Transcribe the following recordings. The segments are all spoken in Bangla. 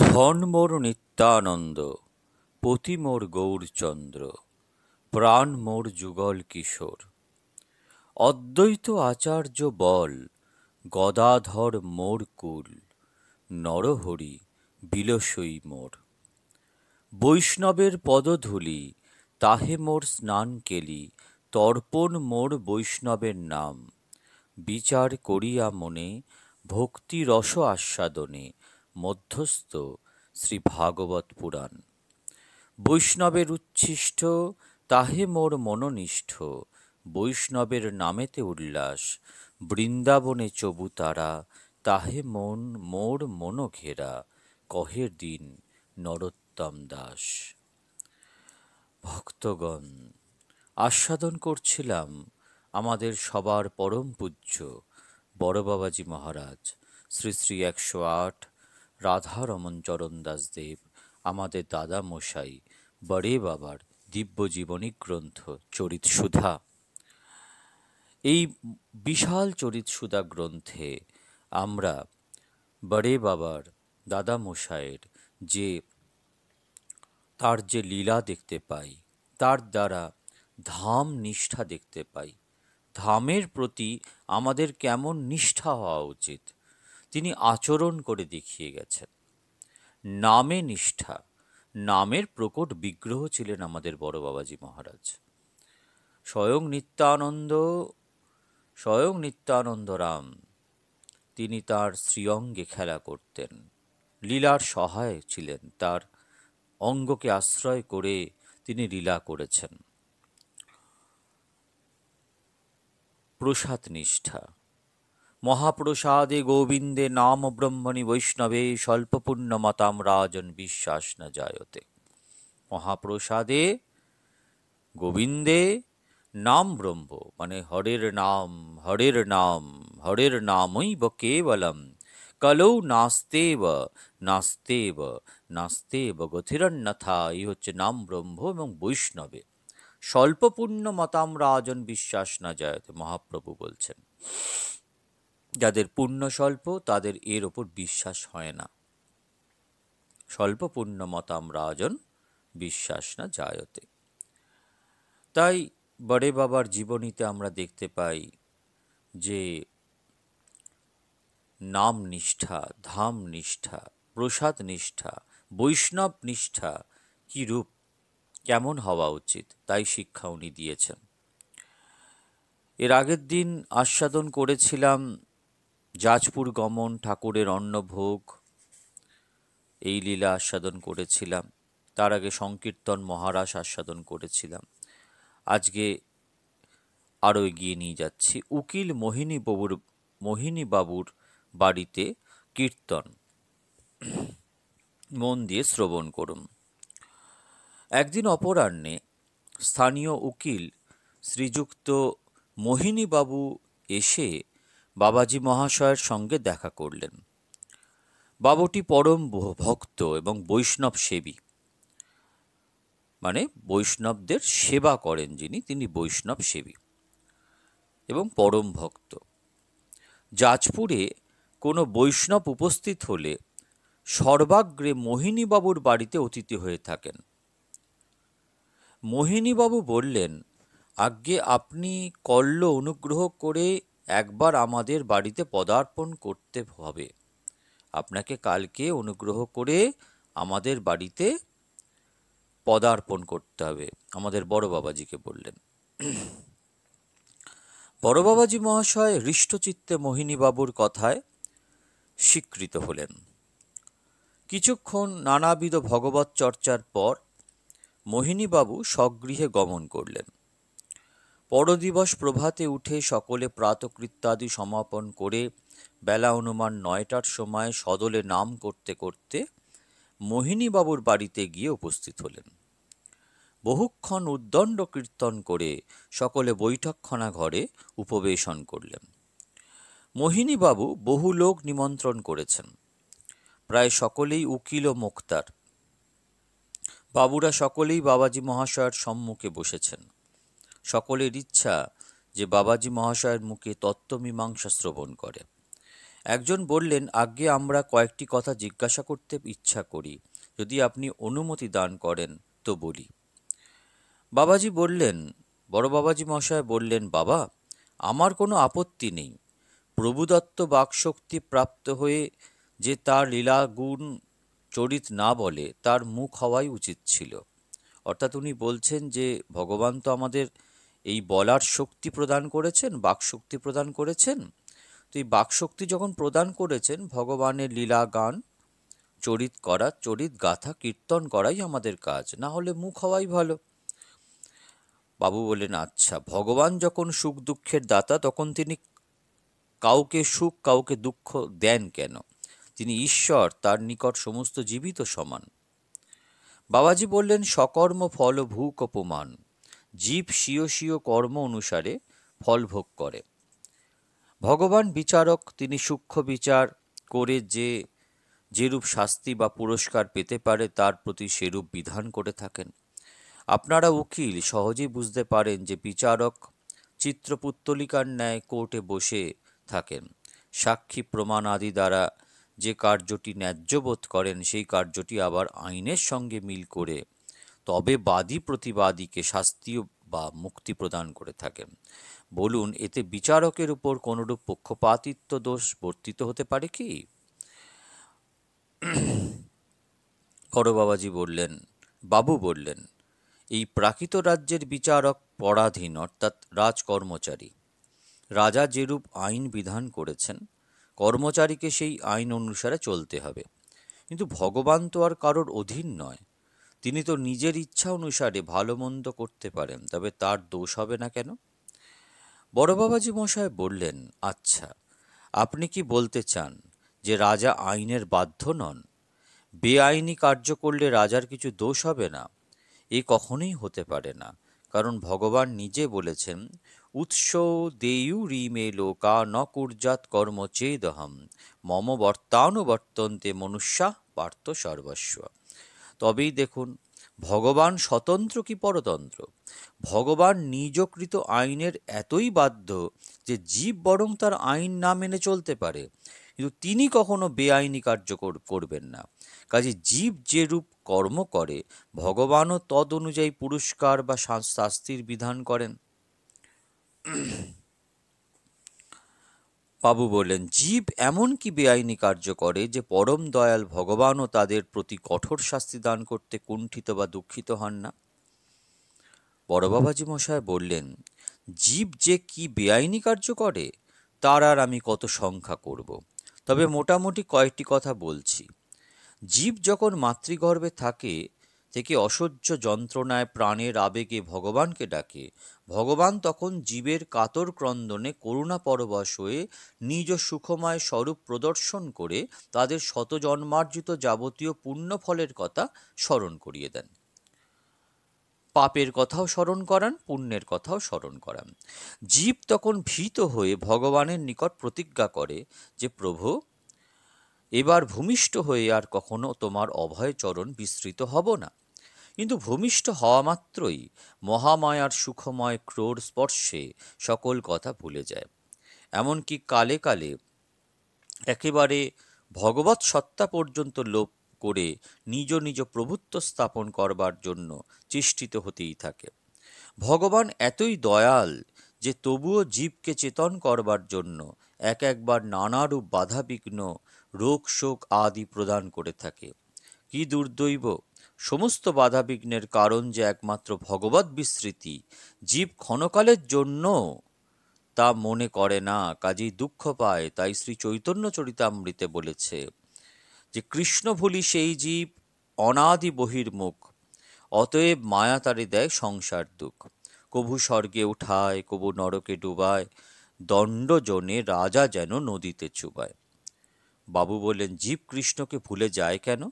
ধন মোর নিত্যানন্দ পতি মোর গৌরচন্দ্র প্রাণ মোর যুগল কিশোর অদ্বৈত আচার্য বল গদাধর মোর কুল নরহরি বিলসই মোর বৈষ্ণবের পদধূলি তাহে মোর স্নান কেলি তর্পণ মোর বৈষ্ণবের নাম বিচার করিয়া মনে ভক্তি রস আস্বাদনে মধ্যস্থ শ্রী ভাগবত পুরাণ বৈষ্ণবের উচ্ছিষ্ট তাহে মোর মননিষ্ঠ বৈষ্ণবের নামেতে উল্লাস বৃন্দাবনে চবু তারা তাহে মন মোর মন ঘেরা কহের দিন নরোত্তম দাস ভক্তগণ আস্বাদন করছিলাম আমাদের সবার পরম পূজ্য বড়বাবাজি মহারাজ শ্রী শ্রী একশো আট রাধারমন চরণ দাসদেব আমাদের দাদা মশাই বড়ে বাবার দিব্যজীবনী গ্রন্থ চরিত সুধা এই বিশাল চরিত সুধা গ্রন্থে আমরা বড়ে বাবার দাদা মশাইয়ের যে তার যে লীলা দেখতে পাই তার দ্বারা ধাম নিষ্ঠা দেখতে পাই ধামের প্রতি আমাদের কেমন নিষ্ঠা হওয়া উচিত তিনি আচরণ করে দেখিয়ে গেছেন নামে নিষ্ঠা নামের প্রকট বিগ্রহ ছিলেন আমাদের বড় বাবাজি মহারাজ স্বয়ং নিত্যানন্দ স্বয়ং নিত্যানন্দ রাম তিনি তার শ্রীঅঙ্গে খেলা করতেন লীলার সহায় ছিলেন তার অঙ্গকে আশ্রয় করে তিনি লীলা করেছেন প্রসাদ নিষ্ঠা মহাপ্রসাদে গোবিন্দে নাম ব্রহ্মণি বৈষ্ণবে মতাম রাজন বিশ্বাস না জায়তে মহাপ্রসাদে গোবিন্দে নাম ব্রহ্ম মানে হরের নাম হরের নাম হরের নামই ব কেবলম কলৌ নাস্তেব নাস্তেব নাস্তেব গথিরন্যথা এই হচ্ছে নাম ব্রহ্ম এবং বৈষ্ণবে স্বল্পপূর্ণ মতাম রাজন বিশ্বাস না জায়তে মহাপ্রভু বলছেন যাদের পুণ্য স্বল্প তাদের এর ওপর বিশ্বাস হয় না স্বল্প পুণ্য মতাম রাজন বিশ্বাস না জায়তে তাই বড়ে বাবার জীবনীতে আমরা দেখতে পাই যে নাম নিষ্ঠা ধাম নিষ্ঠা প্রসাদ নিষ্ঠা বৈষ্ণব নিষ্ঠা কী রূপ কেমন হওয়া উচিত তাই শিক্ষা উনি দিয়েছেন এর আগের দিন আস্বাদন করেছিলাম জাজপুর গমন ঠাকুরের অন্নভোগ এই লীলা আস্বাদন করেছিলাম তার আগে সংকীর্তন মহারাজ আস্বাদন করেছিলাম আজকে আরও এগিয়ে নিয়ে যাচ্ছি উকিল মোহিনী বাবুর মোহিনী বাবুর বাড়িতে কীর্তন মন দিয়ে শ্রবণ করুন একদিন অপরাহ্নে স্থানীয় উকিল শ্রীযুক্ত মোহিনীবাবু এসে বাবাজি মহাশয়ের সঙ্গে দেখা করলেন বাবুটি পরম ভক্ত এবং বৈষ্ণব সেবী মানে বৈষ্ণবদের সেবা করেন যিনি তিনি বৈষ্ণব সেবী এবং পরম ভক্ত জাজপুরে কোনো বৈষ্ণব উপস্থিত হলে সর্বাগ্রে মোহিনীবাবুর বাড়িতে অতিথি হয়ে থাকেন মোহিনীবাবু বললেন আজ্ঞে আপনি কল্ল অনুগ্রহ করে একবার আমাদের বাড়িতে পদার্পণ করতে হবে আপনাকে কালকে অনুগ্রহ করে আমাদের বাড়িতে পদার্পণ করতে হবে আমাদের বড় বাবাজিকে বললেন বড় বাবাজি মহাশয় হৃষ্টচিত্তে মোহিনীবাবুর কথায় স্বীকৃত হলেন কিছুক্ষণ নানাবিধ ভগবত চর্চার পর মোহিনীবাবু স্বগৃহে গমন করলেন পরদিবস প্রভাতে উঠে সকলে প্রাতকৃত্যাদি সমাপন করে বেলা অনুমান নয়টার সময় সদলে নাম করতে করতে মোহিনীবাবুর বাড়িতে গিয়ে উপস্থিত হলেন বহুক্ষণ উদ্দণ্ড কীর্তন করে সকলে বৈঠকখানা ঘরে উপবেশন করলেন মোহিনীবাবু বহু লোক নিমন্ত্রণ করেছেন প্রায় সকলেই উকিল ও মোক্তার বাবুরা সকলেই বাবাজি মহাশয়ের সম্মুখে বসেছেন সকলের ইচ্ছা যে বাবাজি মহাশয়ের মুখে তত্ত্বমীমাংসা শ্রবণ করে একজন বললেন আগে আমরা কয়েকটি কথা জিজ্ঞাসা করতে ইচ্ছা করি যদি আপনি অনুমতি দান করেন তো বলি বাবাজি বললেন বড় বাবাজি মহাশয় বললেন বাবা আমার কোনো আপত্তি নেই প্রভুদত্ত বাকশক্তি প্রাপ্ত হয়ে যে তার লীলাগুণ চরিত না বলে তার মুখ হওয়াই উচিত ছিল অর্থাৎ উনি বলছেন যে ভগবান তো আমাদের এই বলার শক্তি প্রদান করেছেন বাকশক্তি প্রদান করেছেন তো এই বাকশক্তি যখন প্রদান করেছেন ভগবানের লীলা গান চরিত করা চরিত গাথা কীর্তন করাই আমাদের কাজ না হলে মুখ হওয়াই ভালো বাবু বলেন আচ্ছা ভগবান যখন সুখ দুঃখের দাতা তখন তিনি কাউকে সুখ কাউকে দুঃখ দেন কেন তিনি ঈশ্বর তার নিকট সমস্ত জীবিত সমান বাবাজি বললেন সকর্ম ফল ভূক অপমান জীব স্বীয় স্বীয় কর্ম অনুসারে ফল ভোগ করে ভগবান বিচারক তিনি সূক্ষ্ম বিচার করে যে যেরূপ শাস্তি বা পুরস্কার পেতে পারে তার প্রতি সেরূপ বিধান করে থাকেন আপনারা উকিল সহজেই বুঝতে পারেন যে বিচারক চিত্রপুত্তলিকার ন্যায় কোর্টে বসে থাকেন সাক্ষী প্রমাণ আদি দ্বারা যে কার্যটি ন্যায্য বোধ করেন সেই কার্যটি আবার আইনের সঙ্গে মিল করে তবে বাদী প্রতিবাদীকে শাস্তি বা মুক্তি প্রদান করে থাকেন বলুন এতে বিচারকের উপর কোনরূপ পক্ষপাতিত্ব দোষ বর্তিত হতে পারে কি করবাবাজি বললেন বাবু বললেন এই প্রাকৃত রাজ্যের বিচারক পরাধীন অর্থাৎ রাজকর্মচারী রাজা যেরূপ আইন বিধান করেছেন কর্মচারীকে সেই আইন অনুসারে চলতে হবে কিন্তু ভগবান তো আর কারোর অধীন নয় তিনি তো নিজের ইচ্ছা অনুসারে ভালো মন্দ করতে পারেন তবে তার দোষ হবে না কেন বড় বাবাজি মশায় বললেন আচ্ছা আপনি কি বলতে চান যে রাজা আইনের বাধ্য নন বেআইনি কার্য করলে রাজার কিছু দোষ হবে না এ কখনোই হতে পারে না কারণ ভগবান নিজে বলেছেন উৎস দেয়ুরি মে লোকা ন কুর্জাত কর্ম চেদহম মম বর্তানুবর্তন্তে মনুষ্যা পার্থ সর্বস্ব তবেই দেখুন ভগবান স্বতন্ত্র কি পরতন্ত্র ভগবান নিজকৃত আইনের এতই বাধ্য যে জীব বরং তার আইন না মেনে চলতে পারে কিন্তু তিনি কখনো বেআইনি কার্য করবেন না কাজে জীব যে রূপ কর্ম করে ভগবানও তদ অনুযায়ী পুরস্কার বা শাস্তির বিধান করেন বাবু বললেন জীব এমন কি বেআইনি কার্য করে যে পরম দয়াল ভগবানও তাদের প্রতি কঠোর শাস্তি দান করতে কুণ্ঠিত বা দুঃখিত হন না বড়বাবাজি মশায় বললেন জীব যে কি বেআইনি কার্য করে তার আর আমি কত সংখ্যা করব তবে মোটামুটি কয়েকটি কথা বলছি জীব যখন মাতৃগর্ভে থাকে থেকে অসহ্য যন্ত্রণায় প্রাণের আবেগে ভগবানকে ডাকে ভগবান তখন জীবের কাতর ক্রন্দনে করুণা পরবশ হয়ে নিজ সুখময় স্বরূপ প্রদর্শন করে তাদের শতজন্মার্জিত যাবতীয় পুণ্যফলের কথা স্মরণ করিয়ে দেন পাপের কথাও স্মরণ করান পুণ্যের কথাও স্মরণ করান জীব তখন ভীত হয়ে ভগবানের নিকট প্রতিজ্ঞা করে যে প্রভু এবার ভূমিষ্ঠ হয়ে আর কখনো তোমার অভয় চরণ বিস্তৃত হব না কিন্তু ভূমিষ্ঠ হওয়া মাত্রই মহামায়ার সুখময় ক্রোর স্পর্শে সকল কথা ভুলে যায় এমনকি কালে কালে একেবারে ভগবৎ সত্তা পর্যন্ত লোপ করে নিজ নিজ প্রভুত্ব স্থাপন করবার জন্য চেষ্টিত হতেই থাকে ভগবান এতই দয়াল যে তবুও জীবকে চেতন করবার জন্য এক একবার নানারূপ বাধাবিঘ্ন রোগ শোক আদি প্রদান করে থাকে কি দুর্দৈব সমস্ত বাধাবিঘ্নের কারণ যে একমাত্র ভগবত বিস্মৃতি জীব ক্ষণকালের জন্য তা মনে করে না কাজেই দুঃখ পায় তাই শ্রী চৈতন্য চরিতামৃতে বলেছে যে কৃষ্ণ ভুলি সেই জীব অনাদি বহির্মুখ অতএব মায়া তারে দেয় সংসার দুঃখ কভু স্বর্গে উঠায় কভু নরকে ডুবায় দণ্ডজনে রাজা যেন নদীতে চুবায় বাবু বললেন জীব কৃষ্ণকে ভুলে যায় কেন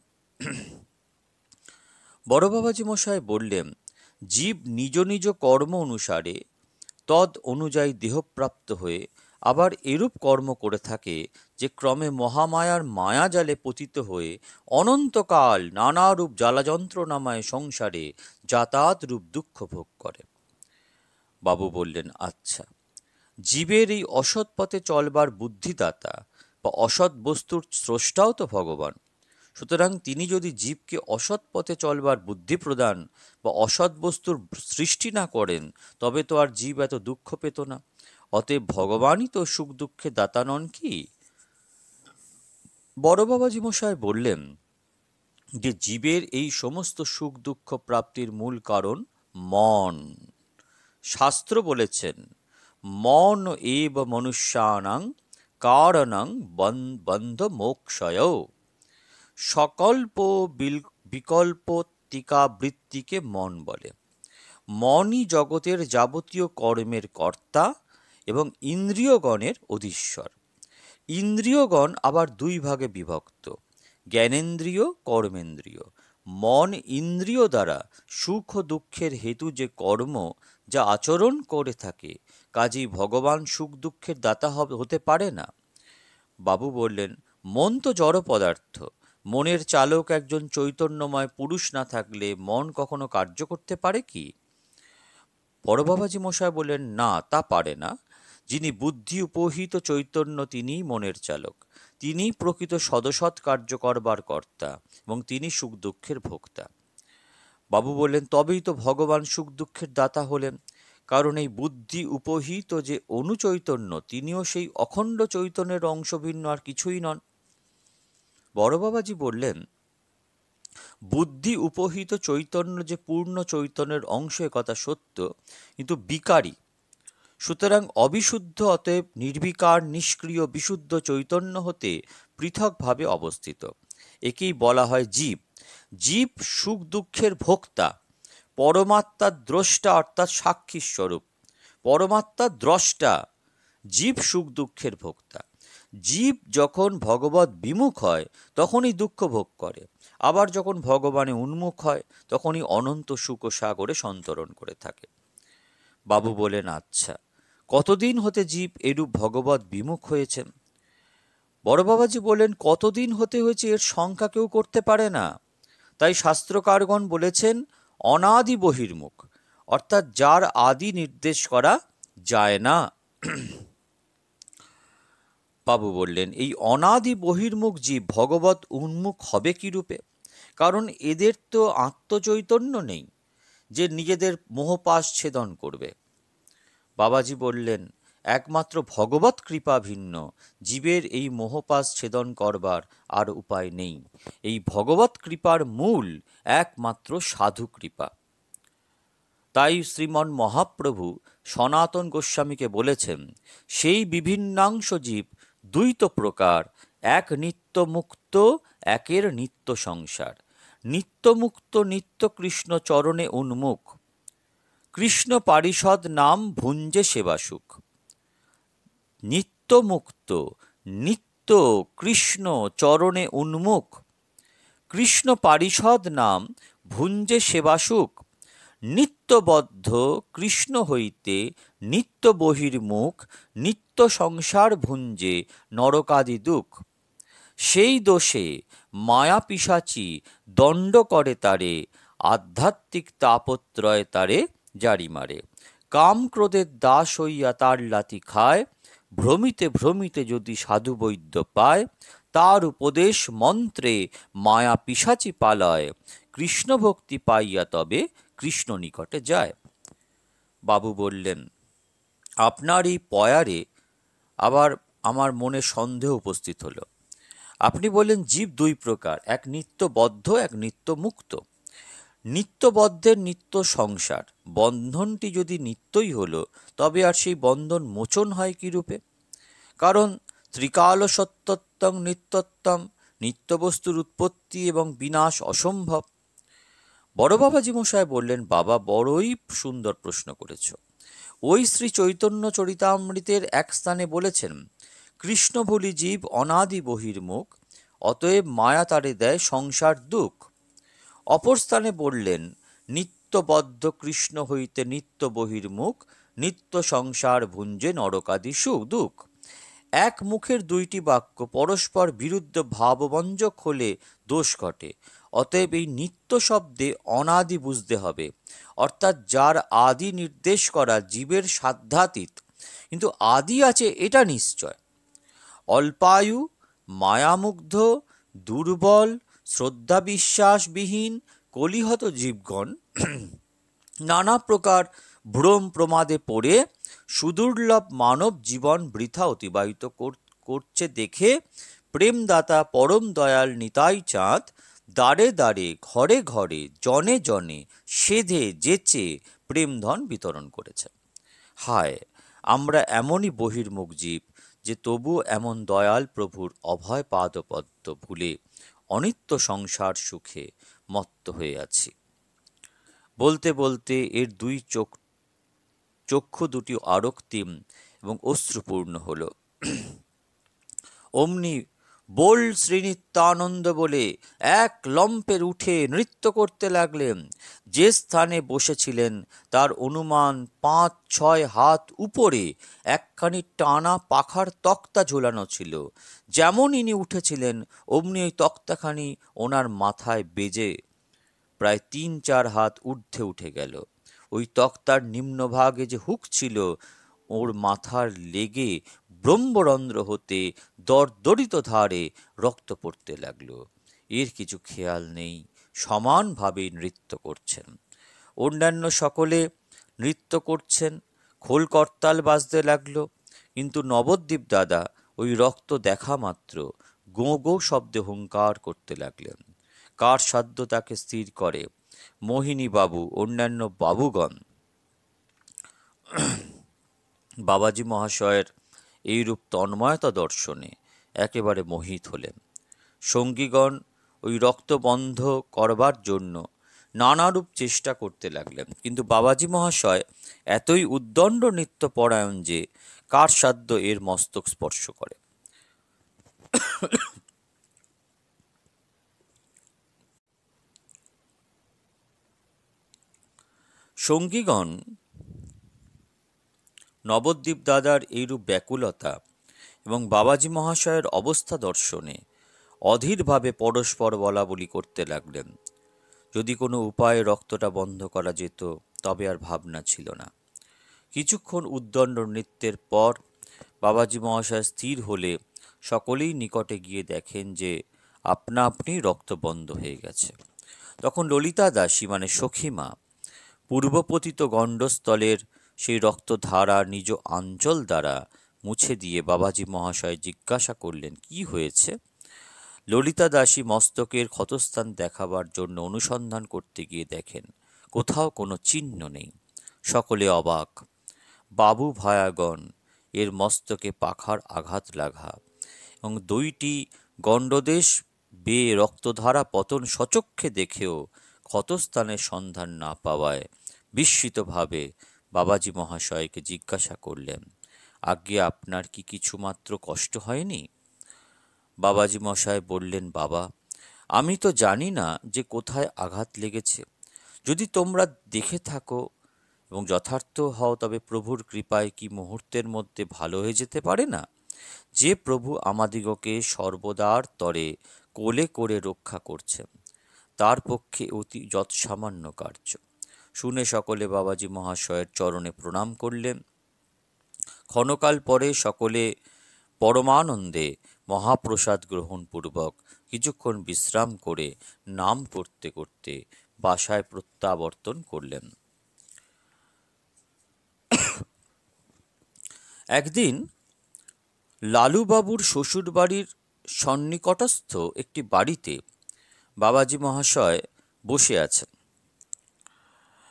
বড় বাবাজি মশাই বললেন জীব নিজ নিজ কর্ম অনুসারে তদ অনুযায়ী দেহপ্রাপ্ত হয়ে আবার এরূপ কর্ম করে থাকে যে ক্রমে মহামায়ার মায়াজালে পতিত হয়ে অনন্তকাল নানারূপ জ্বালাযন্ত্রণামায় সংসারে যাতায়াত রূপ দুঃখ ভোগ করে বাবু বললেন আচ্ছা জীবের এই অসৎ পথে চলবার বুদ্ধিদাতা বা অসৎ বস্তুর স্রষ্টাও তো ভগবান সুতরাং তিনি যদি জীবকে অসৎ পথে চলবার বুদ্ধি প্রদান বা অসৎ বস্তুর সৃষ্টি না করেন তবে তো আর জীব এত দুঃখ পেত না অতএব ভগবানই তো সুখ দুঃখে দাতা নন কি বড় বাবাজি মশায় বললেন যে জীবের এই সমস্ত সুখ দুঃখ প্রাপ্তির মূল কারণ মন শাস্ত্র বলেছেন মন এব মনুষ্যানাং কারণং বন্ধ মোক্ষয় সকল্প বিকল্প টিকাবৃত্তিকে মন বলে মনই জগতের যাবতীয় কর্মের কর্তা এবং ইন্দ্রিয়গণের অধীশ্বর ইন্দ্রিয়গণ আবার দুই ভাগে বিভক্ত জ্ঞানেন্দ্রিয় কর্মেন্দ্রিয় মন ইন্দ্রিয় দ্বারা সুখ দুঃখের হেতু যে কর্ম যা আচরণ করে থাকে কাজেই ভগবান সুখ দুঃখের দাতা হতে পারে না বাবু বললেন মন তো জড় পদার্থ মনের চালক একজন চৈতন্যময় পুরুষ না থাকলে মন কখনো কার্য করতে পারে কি বড়বাবাজি মশাই বলেন না তা পারে না যিনি বুদ্ধি উপহিত চৈতন্য তিনিই মনের চালক তিনি প্রকৃত সদসৎ কার্য করবার কর্তা এবং তিনি সুখ দুঃখের ভোক্তা বাবু বললেন তবেই তো ভগবান সুখ দুঃখের দাতা হলেন কারণ এই বুদ্ধি উপহিত যে অনুচৈতন্য তিনিও সেই অখণ্ড চৈতন্যের অংশভিন্ন আর কিছুই নন বড়বাবাজি বললেন বুদ্ধি উপহিত চৈতন্য যে পূর্ণ চৈতন্যের অংশ কথা সত্য কিন্তু বিকারী সুতরাং অবিশুদ্ধ অতএব নির্বিকার নিষ্ক্রিয় বিশুদ্ধ চৈতন্য হতে পৃথকভাবে অবস্থিত একেই বলা হয় জীব জীব সুখ দুঃখের ভোক্তা পরমাত্মার দ্রষ্টা অর্থাৎ সাক্ষী স্বরূপ পরমাত্মার দ্রষ্টা জীব সুখ দুঃখের ভোক্তা জীব যখন ভগবত বিমুখ হয় তখনই দুঃখ ভোগ করে আবার যখন ভগবানে উন্মুখ হয় তখনই অনন্ত সুখ সাগরে সন্তরণ করে থাকে বাবু বলেন আচ্ছা কতদিন হতে জীব এরূপ ভগবত বিমুখ হয়েছেন বড়বাবাজি বাবাজি বলেন কতদিন হতে হয়েছে এর সংখ্যা কেউ করতে পারে না তাই শাস্ত্রকারগণ বলেছেন অনাদি বহির্মুখ অর্থাৎ যার আদি নির্দেশ করা যায় না বাবু বললেন এই অনাদি বহির্মুখ জীব ভগবত উন্মুখ হবে কি রূপে কারণ এদের তো আত্মচৈতন্য নেই যে নিজেদের মোহপাশ ছেদন করবে বাবাজি বললেন একমাত্র ভগবত কৃপা ভিন্ন জীবের এই মোহপাশ ছেদন করবার আর উপায় নেই এই ভগবত কৃপার মূল একমাত্র সাধু কৃপা তাই শ্রীমন মহাপ্রভু সনাতন গোস্বামীকে বলেছেন সেই বিভিন্নাংশ জীব দুই তো প্রকার এক নিত্যমুক্ত একের নিত্য সংসার নিত্যমুক্ত নিত্য কৃষ্ণ চরণে উন্মুখ কৃষ্ণ পারিষদ নাম ভুঞ্জে সেবাসুখ নিত্যমুক্ত নিত্য কৃষ্ণ চরণে উন্মুখ কৃষ্ণ পারিষদ নাম ভুঞ্জে সেবাসুখ নিত্যবদ্ধ কৃষ্ণ হইতে নিত্য বহির্মুখ নিত্য সংসার ভুঞ্জে নরকাদি দুঃখ সেই দোষে মায়া পিসাচি দণ্ড করে তারে আধ্যাত্মিক তাপত্রয় তারে জারি মারে কাম ক্রোধের দাস হইয়া তার লাতি খায় ভ্রমিতে ভ্রমিতে যদি সাধু বৈদ্য পায় তার উপদেশ মন্ত্রে মায়া পিসাচি পালায় কৃষ্ণভক্তি পাইয়া তবে কৃষ্ণ নিকটে যায় বাবু বললেন আপনার এই পয়ারে আবার আমার মনে সন্দেহ উপস্থিত হলো আপনি বললেন জীব দুই প্রকার এক নিত্যবদ্ধ এক মুক্ত নিত্যবদ্ধের নিত্য সংসার বন্ধনটি যদি নিত্যই হলো তবে আর সেই বন্ধন মোচন হয় রূপে কারণ ত্রিকাল সত্যত্বং নিত্যত্বম নিত্যবস্তুর উৎপত্তি এবং বিনাশ অসম্ভব বড় বাবাজি মশাই বললেন বাবা বড়ই সুন্দর প্রশ্ন করেছো ওই শ্রী চৈতন্য চরিতামৃতের এক স্থানে বলেছেন কৃষ্ণভুলি জীব অনাদি বহির্মুখ অতএব মায়া তারে দেয় সংসার দুঃখ অপর স্থানে বললেন নিত্যবদ্ধ কৃষ্ণ হইতে নিত্য বহির্মুখ নিত্য সংসার ভুঞ্জে নরকাদি সুখ দুঃখ এক মুখের দুইটি বাক্য পরস্পর বিরুদ্ধ ভাববঞ্জক হলে দোষ ঘটে অতএব এই নিত্য শব্দে অনাদি বুঝতে হবে অর্থাৎ যার আদি নির্দেশ করা জীবের সাধ্যাতীত কিন্তু আদি আছে এটা নিশ্চয় অল্পায়ু মায়ামুগ্ধ দুর্বল শ্রদ্ধা বিশ্বাসবিহীন কলিহত জীবগণ নানা প্রকার ভ্রম প্রমাদে পড়ে সুদুর্লভ মানব জীবন বৃথা অতিবাহিত করছে দেখে প্রেমদাতা পরম দয়াল নিতাই চাঁদ দ্বারে দ্বারে ঘরে ঘরে জনে জনে সেধে যেচে প্রেমধন বিতরণ করেছেন হায় আমরা এমনই বহির্মুখ জীব যে তবু এমন দয়াল প্রভুর অভয় পাদপদ্ম ভুলে অনিত্য সংসার সুখে মত্ত হয়ে আছি বলতে বলতে এর দুই চোখ চক্ষু দুটি আরক্তিম এবং অশ্রুপূর্ণ হল অমনি বোল শ্রীনিত্যানন্দ বলে এক লম্পের উঠে নৃত্য করতে লাগলেন যে স্থানে বসেছিলেন তার অনুমান পাঁচ ছয় হাত উপরে একখানি টানা পাখার তক্তা ঝোলানো ছিল যেমন ইনি উঠেছিলেন অমনি ওই তক্তাখানি ওনার মাথায় বেজে প্রায় তিন চার হাত ঊর্ধ্বে উঠে গেল ওই তক্তার নিম্নভাগে যে হুক ছিল ওর মাথার লেগে ব্রহ্মরন্ধ্র হতে দরদরিত ধারে রক্ত পড়তে লাগল এর কিছু খেয়াল নেই সমানভাবে নৃত্য করছেন অন্যান্য সকলে নৃত্য করছেন খোল করতাল বাজতে লাগল কিন্তু নবদ্বীপ দাদা ওই রক্ত দেখা মাত্র গো গো শব্দে হুঙ্কার করতে লাগলেন কার সাধ্য তাকে স্থির করে মোহিনী বাবু অন্যান্য বাবুগণ বাবাজি মহাশয়ের এইরূপ তন্ময়তা দর্শনে একেবারে মোহিত হলেন সঙ্গীগণ ওই রক্ত বন্ধ করবার জন্য নানারূপ চেষ্টা করতে লাগলেন কিন্তু বাবাজি মহাশয় এতই উদ্দণ্ড পরায়ণ যে কার সাধ্য এর মস্তক স্পর্শ করে সঙ্গীগণ নবদ্বীপ দাদার এইরূপ ব্যাকুলতা এবং বাবাজি মহাশয়ের অবস্থা দর্শনে অধীরভাবে পরস্পর বলা বলি করতে লাগলেন যদি কোনো উপায়ে রক্তটা বন্ধ করা যেত তবে আর ভাবনা ছিল না কিছুক্ষণ উদ্দণ্ড নৃত্যের পর বাবাজি মহাশয় স্থির হলে সকলেই নিকটে গিয়ে দেখেন যে আপনা আপনি রক্ত বন্ধ হয়ে গেছে তখন ললিতা দাসী মানে সখীমা পূর্বপতিত গণ্ডস্থলের সেই রক্তধারা নিজ আঞ্চল দ্বারা মুছে দিয়ে বাবাজি মহাশয় জিজ্ঞাসা করলেন কি হয়েছে ললিতা দাসী মস্তকের ক্ষতস্থান দেখাবার জন্য অনুসন্ধান করতে গিয়ে দেখেন কোথাও কোনো চিহ্ন নেই সকলে অবাক বাবু ভায়াগণ এর মস্তকে পাখার আঘাত লাগা এবং দুইটি গণ্ডদেশ বেয়ে রক্তধারা পতন সচক্ষে দেখেও ক্ষতস্থানের সন্ধান না পাওয়ায় বিস্মিতভাবে বাবাজি মহাশয়কে জিজ্ঞাসা করলেন আজ্ঞে আপনার কি কিছু মাত্র কষ্ট হয়নি বাবাজি মশায় বললেন বাবা আমি তো জানি না যে কোথায় আঘাত লেগেছে যদি তোমরা দেখে থাকো এবং যথার্থ হও তবে প্রভুর কৃপায় কি মুহূর্তের মধ্যে ভালো হয়ে যেতে পারে না যে প্রভু আমাদিগকে সর্বদার তরে কোলে করে রক্ষা করছেন তার পক্ষে অতি যৎসামান্য কার্য শুনে সকলে বাবাজি মহাশয়ের চরণে প্রণাম করলেন ক্ষণকাল পরে সকলে পরমানন্দে মহাপ্রসাদ গ্রহণপূর্বক কিছুক্ষণ বিশ্রাম করে নাম করতে করতে বাসায় প্রত্যাবর্তন করলেন একদিন লালুবাবুর শ্বশুরবাড়ির সন্নিকটস্থ একটি বাড়িতে বাবাজি মহাশয় বসে আছেন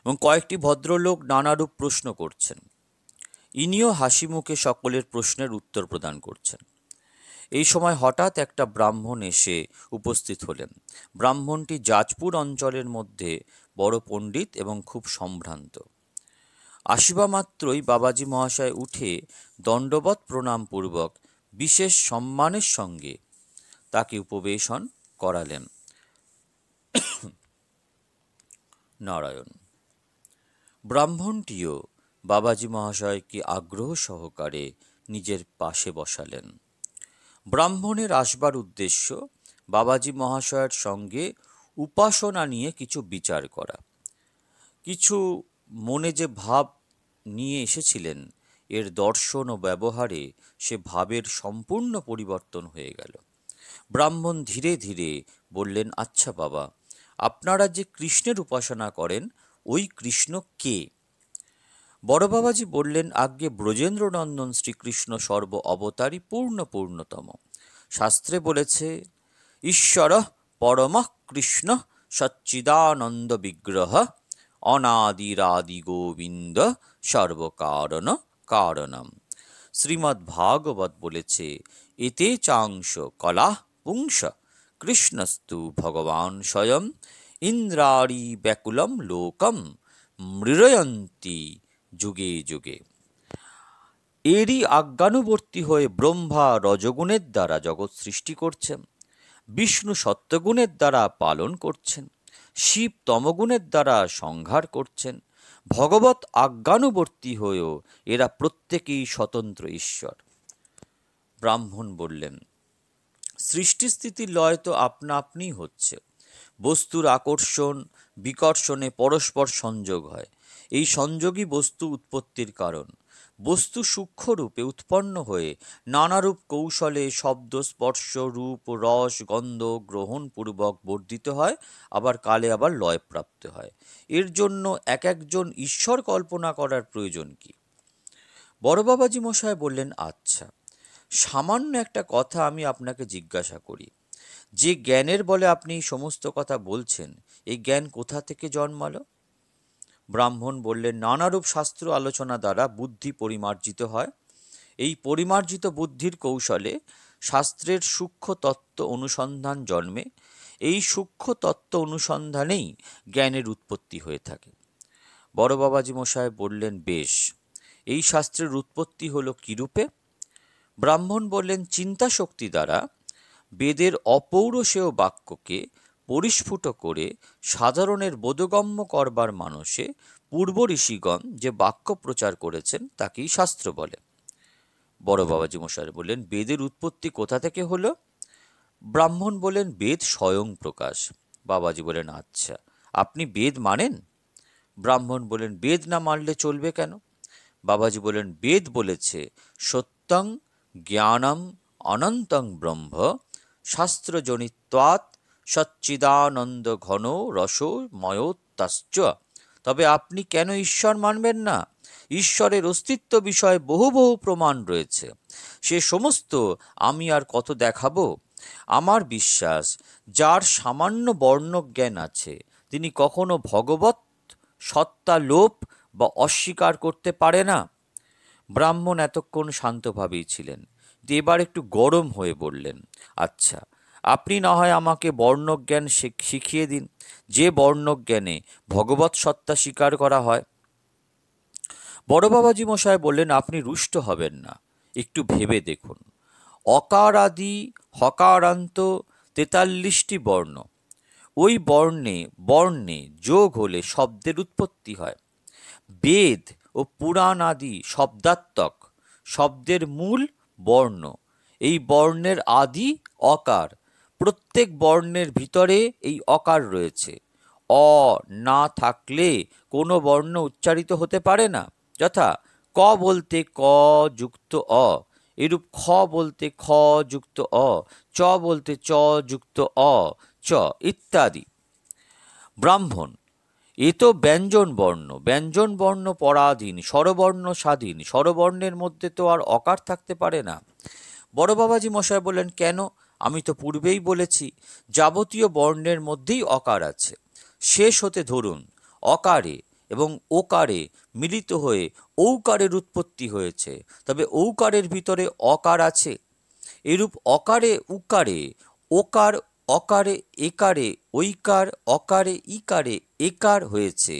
এবং কয়েকটি ভদ্রলোক নানারূপ প্রশ্ন করছেন ইনিও হাসি মুখে সকলের প্রশ্নের উত্তর প্রদান করছেন এই সময় হঠাৎ একটা ব্রাহ্মণ এসে উপস্থিত হলেন ব্রাহ্মণটি জাজপুর অঞ্চলের মধ্যে বড় পণ্ডিত এবং খুব সম্ভ্রান্ত আসিবা মাত্রই বাবাজি মহাশয় উঠে দণ্ডবৎ প্রণামপূর্বক বিশেষ সম্মানের সঙ্গে তাকে উপবেশন করালেন নারায়ণ ব্রাহ্মণটিও বাবাজি মহাশয়কে আগ্রহ সহকারে নিজের পাশে বসালেন ব্রাহ্মণের আসবার উদ্দেশ্য বাবাজি মহাশয়ের সঙ্গে উপাসনা নিয়ে কিছু বিচার করা কিছু মনে যে ভাব নিয়ে এসেছিলেন এর দর্শন ও ব্যবহারে সে ভাবের সম্পূর্ণ পরিবর্তন হয়ে গেল ব্রাহ্মণ ধীরে ধীরে বললেন আচ্ছা বাবা আপনারা যে কৃষ্ণের উপাসনা করেন ওই কৃষ্ণ কে বড় বাবাজি বললেন আজ্ঞে ব্রজেন্দ্রনন্দন শ্রীকৃষ্ণ সর্ব অবতারই পূর্ণ পূর্ণতম শাস্ত্রে বলেছে ঈশ্বর পরমঃ কৃষ্ণ সচ্চিদানন্দ বিগ্রহ অনাদিরাদি গোবিন্দ সর্বকারণ কারণম শ্রীমদ্ ভাগবত বলেছে এতে চাংশ কলা পুংস কৃষ্ণস্তু ভগবান স্বয়ং ইন্দ্রারি ব্যাকুলম লোকম মৃরয়ন্তী যুগে যুগে এরই আজ্ঞানুবর্তী হয়ে ব্রহ্মা রজগুণের দ্বারা জগৎ সৃষ্টি করছেন বিষ্ণু সত্যগুণের দ্বারা পালন করছেন শিব তমগুণের দ্বারা সংহার করছেন ভগবত আজ্ঞানুবর্তী হয়েও এরা প্রত্যেকেই স্বতন্ত্র ঈশ্বর ব্রাহ্মণ বললেন সৃষ্টিস্থিতি লয় তো আপনা আপনি হচ্ছে বস্তুর আকর্ষণ বিকর্ষণে পরস্পর সংযোগ হয় এই সংযোগই বস্তু উৎপত্তির কারণ বস্তু সূক্ষ্মরূপে উৎপন্ন হয়ে নানারূপ কৌশলে শব্দ স্পর্শ রূপ রস গন্ধ গ্রহণপূর্বক বর্ধিত হয় আবার কালে আবার লয়প্রাপ্ত হয় এর জন্য এক একজন ঈশ্বর কল্পনা করার প্রয়োজন কি বড়বাবাজি মশাই বললেন আচ্ছা সামান্য একটা কথা আমি আপনাকে জিজ্ঞাসা করি যে জ্ঞানের বলে আপনি সমস্ত কথা বলছেন এই জ্ঞান কোথা থেকে জন্মালো ব্রাহ্মণ বললেন নানারূপ শাস্ত্র আলোচনা দ্বারা বুদ্ধি পরিমার্জিত হয় এই পরিমার্জিত বুদ্ধির কৌশলে শাস্ত্রের সূক্ষ্ম তত্ত্ব অনুসন্ধান জন্মে এই সূক্ষ্ম তত্ত্ব অনুসন্ধানেই জ্ঞানের উৎপত্তি হয়ে থাকে বড় বাবাজি মশাই বললেন বেশ এই শাস্ত্রের উৎপত্তি হলো কীরূপে ব্রাহ্মণ বললেন চিন্তা শক্তি দ্বারা বেদের অপৌরসেয় বাক্যকে পরিস্ফুট করে সাধারণের বোধগম্য করবার মানসে পূর্ব ঋষিগণ যে বাক্য প্রচার করেছেন তাকেই শাস্ত্র বলে বড় বাবাজি মশাই বললেন বেদের উৎপত্তি কোথা থেকে হলো ব্রাহ্মণ বলেন বেদ স্বয়ং প্রকাশ বাবাজি বলেন আচ্ছা আপনি বেদ মানেন ব্রাহ্মণ বলেন বেদ না মানলে চলবে কেন বাবাজি বলেন বেদ বলেছে সত্যং জ্ঞানম অনন্তং ব্রহ্ম শাস্ত্রজনিত্বাৎ সচ্চিদানন্দ ঘন রস তাশ্চ তবে আপনি কেন ঈশ্বর মানবেন না ঈশ্বরের অস্তিত্ব বিষয়ে বহু বহু প্রমাণ রয়েছে সে সমস্ত আমি আর কত দেখাবো আমার বিশ্বাস যার সামান্য বর্ণজ্ঞান আছে তিনি কখনো ভগবত সত্তা লোপ বা অস্বীকার করতে পারে না ব্রাহ্মণ এতক্ষণ শান্তভাবেই ছিলেন এবার একটু গরম হয়ে বললেন আচ্ছা আপনি না হয় আমাকে বর্ণজ্ঞান শিখিয়ে দিন যে বর্ণজ্ঞানে ভগবত সত্তা স্বীকার করা হয় বড় বাবাজি মশাই বললেন আপনি রুষ্ট হবেন না একটু ভেবে দেখুন অকারাদি হকারান্ত তেতাল্লিশটি বর্ণ ওই বর্ণে বর্ণে যোগ হলে শব্দের উৎপত্তি হয় বেদ ও পুরাণ আদি শব্দাত্মক শব্দের মূল বর্ণ এই বর্ণের আদি অকার প্রত্যেক বর্ণের ভিতরে এই অকার রয়েছে অ না থাকলে কোনো বর্ণ উচ্চারিত হতে পারে না যথা ক বলতে ক যুক্ত অ এরূপ খ বলতে খ যুক্ত অ চ বলতে চ যুক্ত অ চ ইত্যাদি ব্রাহ্মণ এ তো ব্যঞ্জন বর্ণ ব্যঞ্জন বর্ণ পরাধীন স্বরবর্ণ স্বাধীন স্বরবর্ণের মধ্যে তো আর অকার থাকতে পারে না বড় বাবাজি মশাই বললেন কেন আমি তো পূর্বেই বলেছি যাবতীয় বর্ণের মধ্যেই অকার আছে শেষ হতে ধরুন অকারে এবং ওকারে মিলিত হয়ে ঔকারের উৎপত্তি হয়েছে তবে ঔকারের ভিতরে অকার আছে এরূপ অকারে উকারে ওকার অকারে একারে ঐকার অকারে ইকারে একার হয়েছে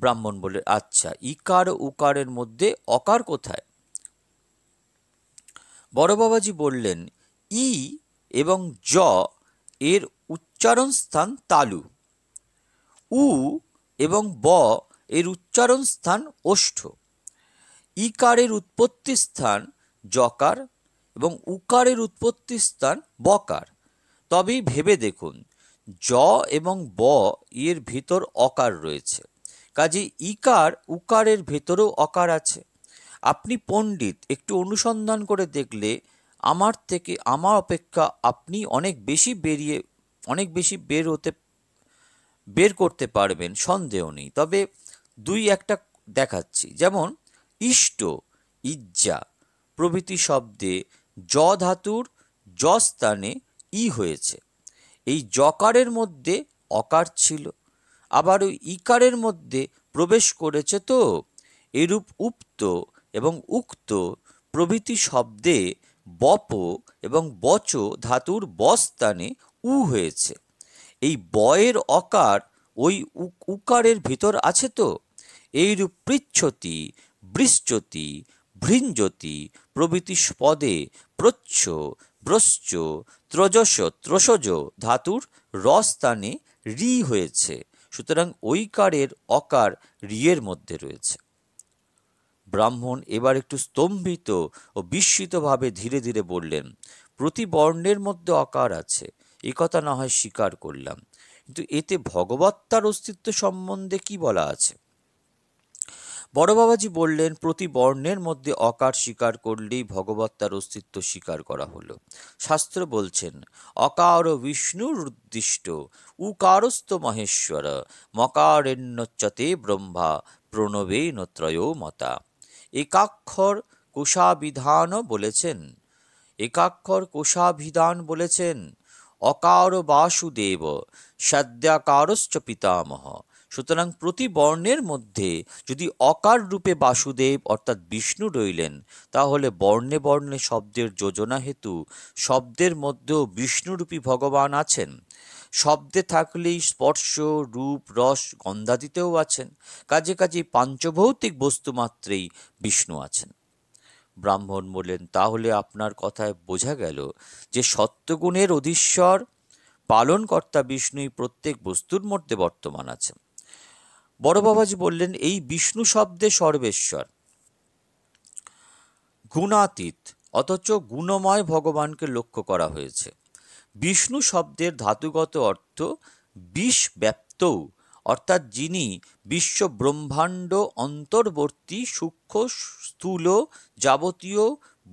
ব্রাহ্মণ বলে আচ্ছা ইকার উকারের মধ্যে অকার কোথায় বড় বাবাজি বললেন ই এবং জ এর উচ্চারণ স্থান তালু উ এবং ব এর উচ্চারণ স্থান ওষ্ঠ ইকারের উৎপত্তি স্থান জকার এবং উকারের উৎপত্তি স্থান বকার তবেই ভেবে দেখুন জ এবং ব এর ভিতর অকার রয়েছে কাজে ইকার উকারের ভেতরেও অকার আছে আপনি পণ্ডিত একটু অনুসন্ধান করে দেখলে আমার থেকে আমার অপেক্ষা আপনি অনেক বেশি বেরিয়ে অনেক বেশি বের হতে বের করতে পারবেন সন্দেহ নেই তবে দুই একটা দেখাচ্ছি যেমন ইষ্ট ইজ্জা প্রভৃতি শব্দে জ ধাতুর জ স্থানে ই হয়েছে এই জকারের মধ্যে অকার ছিল আবার ওই ইকারের মধ্যে প্রবেশ করেছে তো এরূপ উক্ত এবং উক্ত প্রভৃতি শব্দে বপ এবং বচ ধাতুর বস্তানে উ হয়েছে এই বয়ের অকার ওই উকারের ভিতর আছে তো এইরূপ পৃচ্ছতি বৃশ্চতি ভৃঞ্জতি প্রভৃতি পদে প্রচ্ছ ব্রশ্চ ত্রজস ত্রসজ ধাতুর রস্থানে রি হয়েছে সুতরাং ঐকারের অকার রিয়ের মধ্যে রয়েছে ব্রাহ্মণ এবার একটু স্তম্ভিত ও বিস্মিতভাবে ধীরে ধীরে বললেন প্রতি বর্ণের মধ্যে অকার আছে এ কথা না হয় স্বীকার করলাম কিন্তু এতে ভগবত্তার অস্তিত্ব সম্বন্ধে কি বলা আছে বড় বাবাজি বললেন প্রতি বর্ণের মধ্যে অকার স্বীকার করলেই ভগবত্তার অস্তিত্ব স্বীকার করা হলো শাস্ত্র বলছেন অকার বিষ্ণুর উদ্দিষ্ট উকারস্থ মহেশ্বর মকারেণ্যচতে ব্রহ্মা প্রণবে নত্রয় মতা একাক্ষর কোষাবিধানও বলেছেন একাক্ষর কোষাভিধান বলেছেন অকার বাসুদেব সদ্যাকারশ্চ পিতামহ সুতরাং প্রতি বর্ণের মধ্যে যদি অকার রূপে বাসুদেব অর্থাৎ বিষ্ণু রইলেন তাহলে বর্ণে বর্ণে শব্দের যোজনা হেতু শব্দের মধ্যেও বিষ্ণুরূপী ভগবান আছেন শব্দে থাকলেই স্পর্শ রূপ রস গন্ধাদিতেও আছেন কাজে কাজে পাঞ্চভৌতিক বস্তু মাত্রেই বিষ্ণু আছেন ব্রাহ্মণ বললেন তাহলে আপনার কথায় বোঝা গেল যে সত্যগুণের অধীশ্বর পালনকর্তা বিষ্ণুই প্রত্যেক বস্তুর মধ্যে বর্তমান আছেন বড় বাবাজি বললেন এই বিষ্ণু শব্দে সর্বেশ্বর গুণাতীত অথচ গুণময় ভগবানকে লক্ষ্য করা হয়েছে বিষ্ণু শব্দের ধাতুগত অর্থ বিষ ব্যপ্ত অর্থাৎ যিনি বিশ্ব ব্রহ্মাণ্ড অন্তর্বর্তী সূক্ষ্ম স্থূল যাবতীয়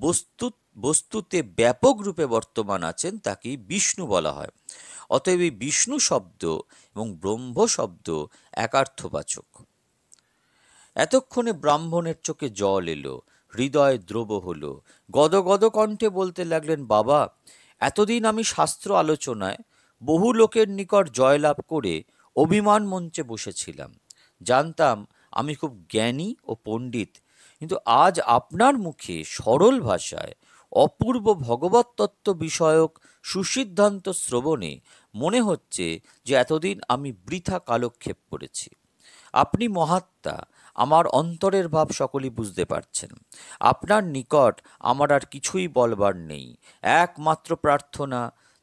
বস্তু বস্তুতে ব্যাপক রূপে বর্তমান আছেন তাকে বিষ্ণু বলা হয় অতএব এই বিষ্ণু শব্দ এবং ব্রহ্ম শব্দ একার্থবাচক এতক্ষণে ব্রাহ্মণের চোখে জল এলো হৃদয় দ্রব হলো গদগদ কণ্ঠে বলতে লাগলেন বাবা এতদিন আমি শাস্ত্র আলোচনায় বহু লোকের নিকট জয়লাভ করে অভিমান মঞ্চে বসেছিলাম জানতাম আমি খুব জ্ঞানী ও পণ্ডিত কিন্তু আজ আপনার মুখে সরল ভাষায় অপূর্ব ভগবত তত্ত্ব বিষয়ক সুসিদ্ধান্ত শ্রবণে মনে হচ্ছে যে এতদিন আমি বৃথা কালক্ষেপ করেছি আপনি মহাত্মা আমার অন্তরের ভাব সকলেই বুঝতে পারছেন আপনার নিকট আমার আর কিছুই বলবার নেই একমাত্র প্রার্থনা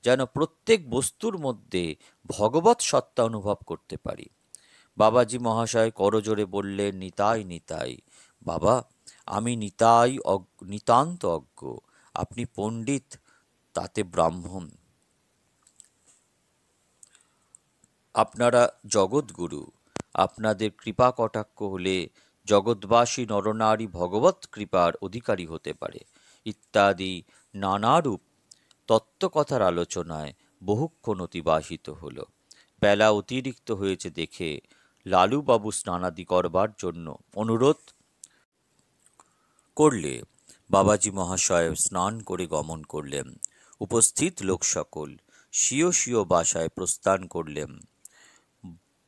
যেন প্রত্যেক বস্তুর মধ্যে ভগবত সত্তা অনুভব করতে পারি বাবাজি মহাশয় করজোরে বললেন নিতাই নিতাই বাবা আমি নিতাই অজ্ঞ নিতান্ত অজ্ঞ আপনি পণ্ডিত তাতে ব্রাহ্মণ আপনারা জগৎগুরু আপনাদের কৃপা কটাক্ষ হলে জগৎবাসী নরনারী ভগবৎ কৃপার অধিকারী হতে পারে ইত্যাদি নানারূপ তত্ত্বকথার আলোচনায় বহুক্ষণ অতিবাহিত হল বেলা অতিরিক্ত হয়েছে দেখে লালুবাবু স্নানাদি করবার জন্য অনুরোধ করলে বাবাজি মহাশয় স্নান করে গমন করলেন উপস্থিত লোক সকল স্বীয় স্বীয় বাসায় প্রস্থান করলেন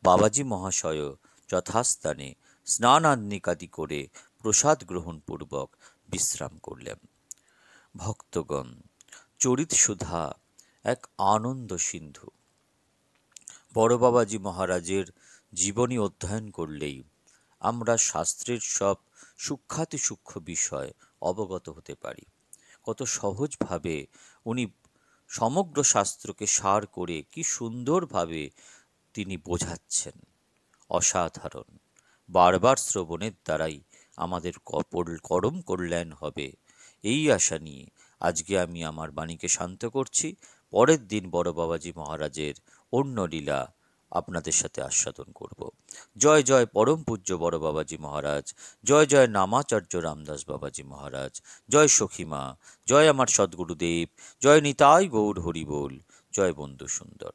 বাবাজি মহাশয় যথাস্থানে স্নানান্নিকাদি করে প্রসাদ গ্রহণপূর্বক বিশ্রাম করলেন ভক্তগণ চরিত সুধা এক আনন্দ সিন্ধু বড় বাবাজি মহারাজের জীবনী অধ্যয়ন করলেই আমরা শাস্ত্রের সব সূক্ষাতি সূক্ষ্ম বিষয় অবগত হতে পারি কত সহজভাবে উনি সমগ্র শাস্ত্রকে সার করে কি সুন্দরভাবে তিনি বোঝাচ্ছেন অসাধারণ বারবার শ্রবণের দ্বারাই আমাদের করম কল্যাণ হবে এই আশা নিয়ে আজকে আমি আমার বাণীকে শান্ত করছি পরের দিন বড় বাবাজি মহারাজের অন্য লীলা আপনাদের সাথে আস্বাদন করব জয় জয় পরম পূজ্য বড় বাবাজি মহারাজ জয় জয় নামাচার্য রামদাস বাবাজি মহারাজ জয় সখীমা জয় আমার সদ্গুরুদেব জয় নিতাই গৌর হরিবোল জয় বন্ধু সুন্দর